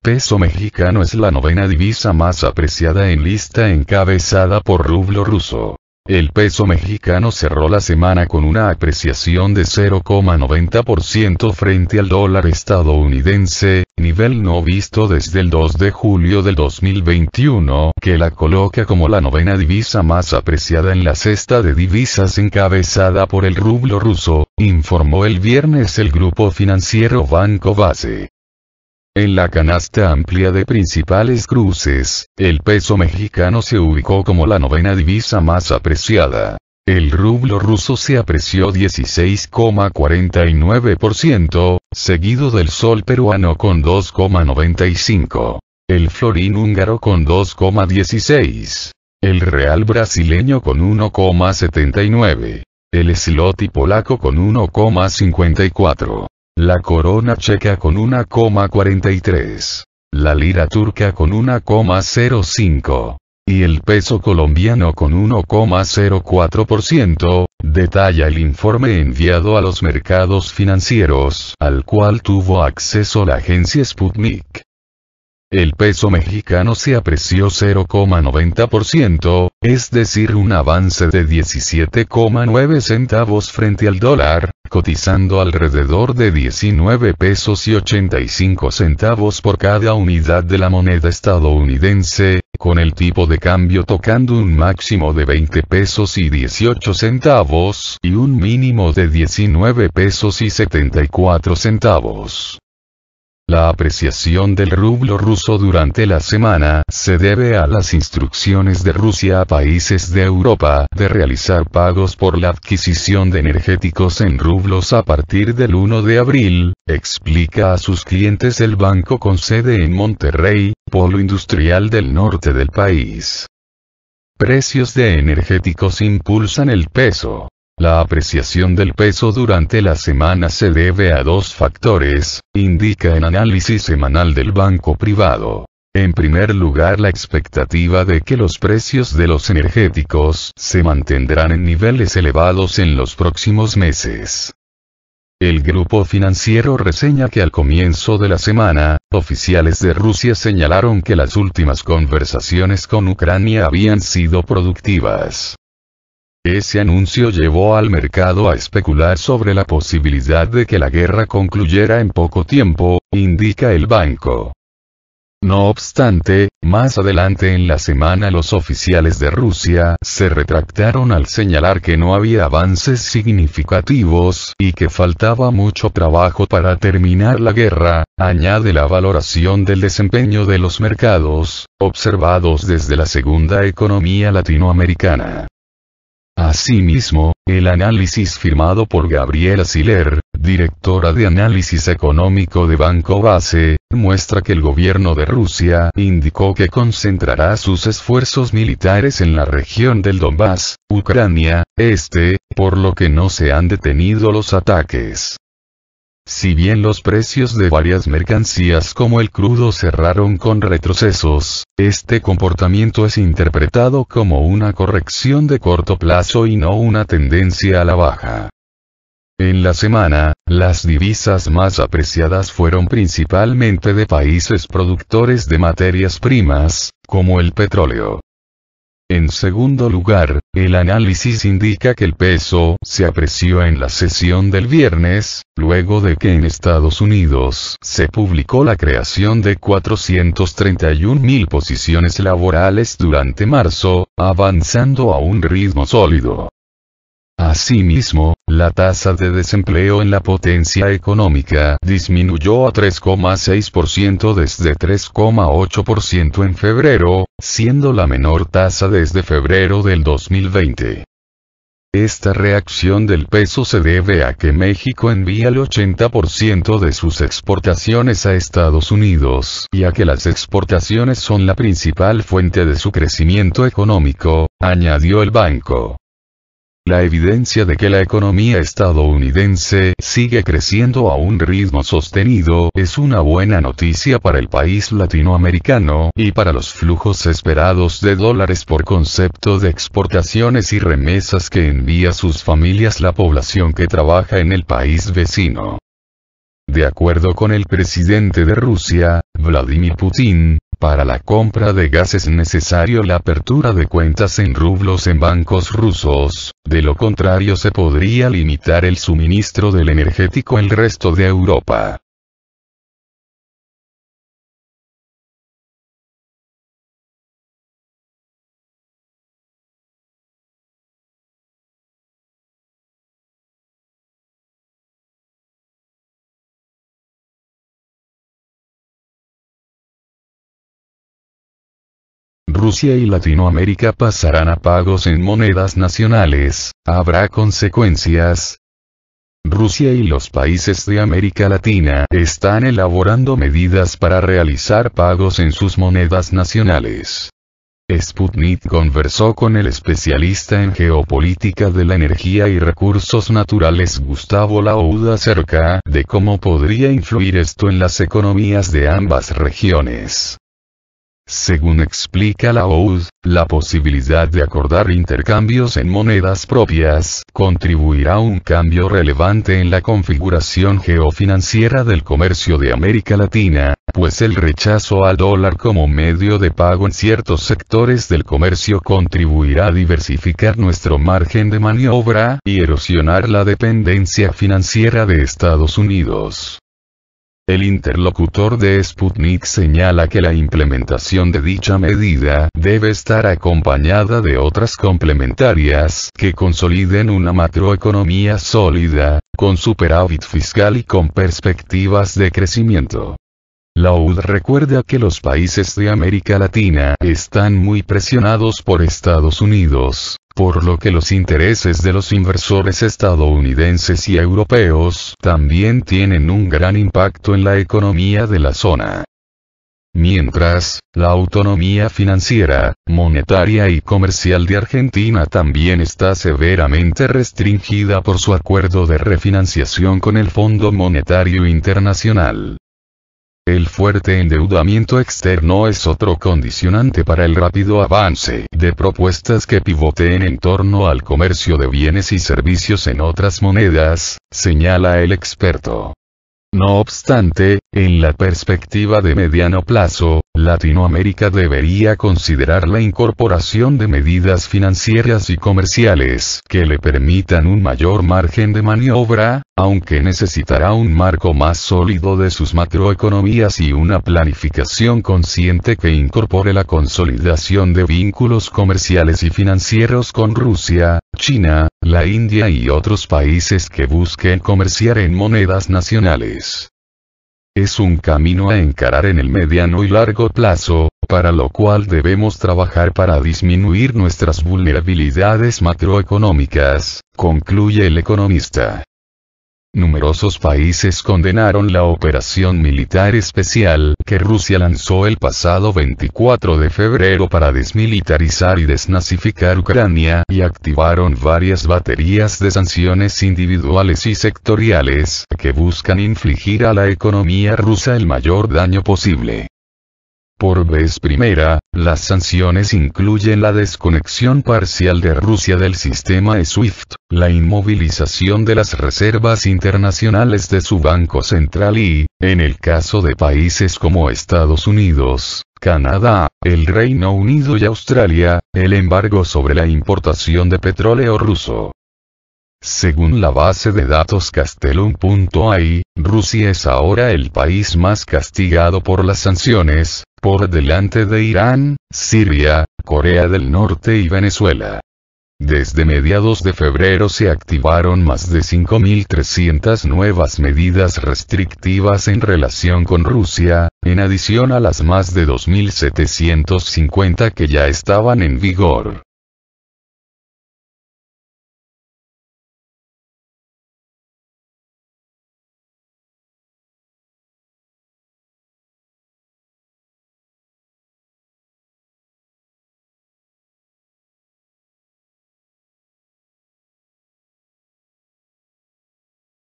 Peso mexicano es la novena divisa más apreciada en lista encabezada por rublo ruso. El peso mexicano cerró la semana con una apreciación de 0,90% frente al dólar estadounidense, nivel no visto desde el 2 de julio del 2021, que la coloca como la novena divisa más apreciada en la cesta de divisas encabezada por el rublo ruso, informó el viernes el grupo financiero Banco Base. En la canasta amplia de principales cruces, el peso mexicano se ubicó como la novena divisa más apreciada. El rublo ruso se apreció 16,49%, seguido del sol peruano con 2,95%. El florín húngaro con 2,16%. El real brasileño con 1,79%. El esloti polaco con 1,54%. La corona checa con 1,43. La lira turca con 1,05. Y el peso colombiano con 1,04%, detalla el informe enviado a los mercados financieros al cual tuvo acceso la agencia Sputnik. El peso mexicano se apreció 0,90%, es decir, un avance de 17,9 centavos frente al dólar, cotizando alrededor de 19 pesos y 85 centavos por cada unidad de la moneda estadounidense, con el tipo de cambio tocando un máximo de 20 pesos y 18 centavos y un mínimo de 19 pesos y 74 centavos. La apreciación del rublo ruso durante la semana se debe a las instrucciones de Rusia a países de Europa de realizar pagos por la adquisición de energéticos en rublos a partir del 1 de abril, explica a sus clientes el banco con sede en Monterrey, polo industrial del norte del país. Precios de energéticos impulsan el peso. La apreciación del peso durante la semana se debe a dos factores, indica el análisis semanal del banco privado. En primer lugar, la expectativa de que los precios de los energéticos se mantendrán en niveles elevados en los próximos meses. El grupo financiero reseña que al comienzo de la semana, oficiales de Rusia señalaron que las últimas conversaciones con Ucrania habían sido productivas. Ese anuncio llevó al mercado a especular sobre la posibilidad de que la guerra concluyera en poco tiempo, indica el banco. No obstante, más adelante en la semana los oficiales de Rusia se retractaron al señalar que no había avances significativos y que faltaba mucho trabajo para terminar la guerra, añade la valoración del desempeño de los mercados, observados desde la segunda economía latinoamericana. Asimismo, el análisis firmado por Gabriela Siler, directora de análisis económico de Banco Base, muestra que el gobierno de Rusia indicó que concentrará sus esfuerzos militares en la región del Donbass, Ucrania, este, por lo que no se han detenido los ataques. Si bien los precios de varias mercancías como el crudo cerraron con retrocesos, este comportamiento es interpretado como una corrección de corto plazo y no una tendencia a la baja. En la semana, las divisas más apreciadas fueron principalmente de países productores de materias primas, como el petróleo. En segundo lugar, el análisis indica que el peso se apreció en la sesión del viernes, luego de que en Estados Unidos se publicó la creación de 431.000 posiciones laborales durante marzo, avanzando a un ritmo sólido. Asimismo, la tasa de desempleo en la potencia económica disminuyó a 3,6% desde 3,8% en febrero, siendo la menor tasa desde febrero del 2020. Esta reacción del peso se debe a que México envía el 80% de sus exportaciones a Estados Unidos y a que las exportaciones son la principal fuente de su crecimiento económico, añadió el banco la evidencia de que la economía estadounidense sigue creciendo a un ritmo sostenido es una buena noticia para el país latinoamericano y para los flujos esperados de dólares por concepto de exportaciones y remesas que envía a sus familias la población que trabaja en el país vecino. De acuerdo con el presidente de Rusia, Vladimir Putin, para la compra de gas es necesario la apertura de cuentas en rublos en bancos rusos, de lo contrario se podría limitar el suministro del energético al resto de Europa. Rusia y Latinoamérica pasarán a pagos en monedas nacionales, habrá consecuencias. Rusia y los países de América Latina están elaborando medidas para realizar pagos en sus monedas nacionales. Sputnik conversó con el especialista en geopolítica de la energía y recursos naturales Gustavo Lauda acerca de cómo podría influir esto en las economías de ambas regiones. Según explica la OUD, la posibilidad de acordar intercambios en monedas propias contribuirá a un cambio relevante en la configuración geofinanciera del comercio de América Latina, pues el rechazo al dólar como medio de pago en ciertos sectores del comercio contribuirá a diversificar nuestro margen de maniobra y erosionar la dependencia financiera de Estados Unidos. El interlocutor de Sputnik señala que la implementación de dicha medida debe estar acompañada de otras complementarias que consoliden una macroeconomía sólida, con superávit fiscal y con perspectivas de crecimiento. Laud recuerda que los países de América Latina están muy presionados por Estados Unidos, por lo que los intereses de los inversores estadounidenses y europeos también tienen un gran impacto en la economía de la zona. Mientras, la autonomía financiera, monetaria y comercial de Argentina también está severamente restringida por su acuerdo de refinanciación con el Fondo Monetario Internacional. El fuerte endeudamiento externo es otro condicionante para el rápido avance de propuestas que pivoteen en torno al comercio de bienes y servicios en otras monedas, señala el experto. No obstante, en la perspectiva de mediano plazo, Latinoamérica debería considerar la incorporación de medidas financieras y comerciales que le permitan un mayor margen de maniobra, aunque necesitará un marco más sólido de sus macroeconomías y una planificación consciente que incorpore la consolidación de vínculos comerciales y financieros con Rusia, China, la India y otros países que busquen comerciar en monedas nacionales. Es un camino a encarar en el mediano y largo plazo, para lo cual debemos trabajar para disminuir nuestras vulnerabilidades macroeconómicas, concluye el economista. Numerosos países condenaron la operación militar especial que Rusia lanzó el pasado 24 de febrero para desmilitarizar y desnazificar Ucrania y activaron varias baterías de sanciones individuales y sectoriales que buscan infligir a la economía rusa el mayor daño posible. Por vez primera, las sanciones incluyen la desconexión parcial de Rusia del sistema SWIFT, la inmovilización de las reservas internacionales de su Banco Central y, en el caso de países como Estados Unidos, Canadá, el Reino Unido y Australia, el embargo sobre la importación de petróleo ruso. Según la base de datos Castellum.ai, Rusia es ahora el país más castigado por las sanciones, por delante de Irán, Siria, Corea del Norte y Venezuela. Desde mediados de febrero se activaron más de 5.300 nuevas medidas restrictivas en relación con Rusia, en adición a las más de 2.750 que ya estaban en vigor.